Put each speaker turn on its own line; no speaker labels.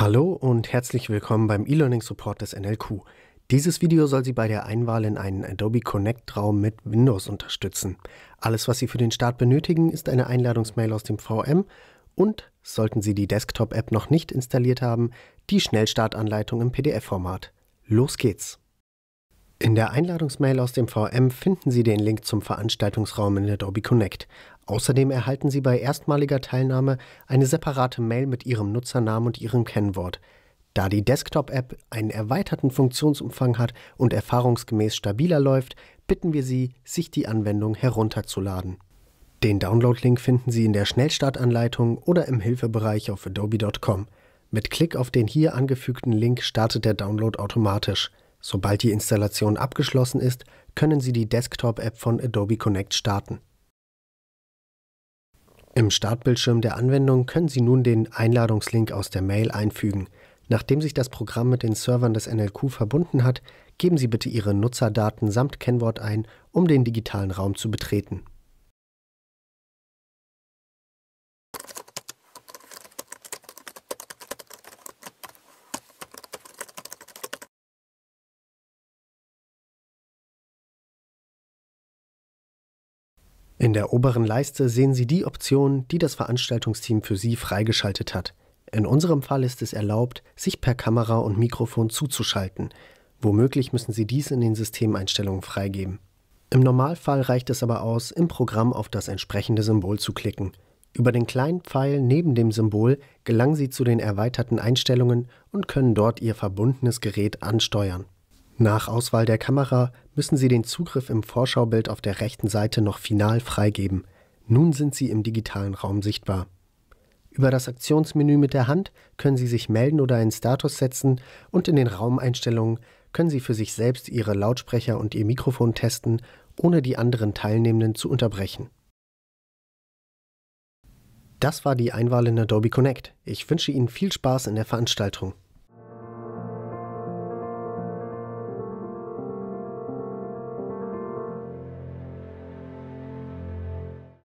Hallo und herzlich willkommen beim E-Learning Support des NLQ. Dieses Video soll Sie bei der Einwahl in einen Adobe Connect Raum mit Windows unterstützen. Alles, was Sie für den Start benötigen, ist eine Einladungsmail aus dem VM und, sollten Sie die Desktop-App noch nicht installiert haben, die Schnellstartanleitung im PDF-Format. Los geht's! In der Einladungsmail aus dem VM finden Sie den Link zum Veranstaltungsraum in Adobe Connect. Außerdem erhalten Sie bei erstmaliger Teilnahme eine separate Mail mit Ihrem Nutzernamen und Ihrem Kennwort. Da die Desktop-App einen erweiterten Funktionsumfang hat und erfahrungsgemäß stabiler läuft, bitten wir Sie, sich die Anwendung herunterzuladen. Den Download-Link finden Sie in der Schnellstartanleitung oder im Hilfebereich auf adobe.com. Mit Klick auf den hier angefügten Link startet der Download automatisch. Sobald die Installation abgeschlossen ist, können Sie die Desktop-App von Adobe Connect starten. Im Startbildschirm der Anwendung können Sie nun den Einladungslink aus der Mail einfügen. Nachdem sich das Programm mit den Servern des NLQ verbunden hat, geben Sie bitte Ihre Nutzerdaten samt Kennwort ein, um den digitalen Raum zu betreten. In der oberen Leiste sehen Sie die Optionen, die das Veranstaltungsteam für Sie freigeschaltet hat. In unserem Fall ist es erlaubt, sich per Kamera und Mikrofon zuzuschalten. Womöglich müssen Sie dies in den Systemeinstellungen freigeben. Im Normalfall reicht es aber aus, im Programm auf das entsprechende Symbol zu klicken. Über den kleinen Pfeil neben dem Symbol gelangen Sie zu den erweiterten Einstellungen und können dort Ihr verbundenes Gerät ansteuern. Nach Auswahl der Kamera müssen Sie den Zugriff im Vorschaubild auf der rechten Seite noch final freigeben. Nun sind Sie im digitalen Raum sichtbar. Über das Aktionsmenü mit der Hand können Sie sich melden oder einen Status setzen und in den Raumeinstellungen können Sie für sich selbst Ihre Lautsprecher und Ihr Mikrofon testen, ohne die anderen Teilnehmenden zu unterbrechen. Das war die Einwahl in Adobe Connect. Ich wünsche Ihnen viel Spaß in der Veranstaltung.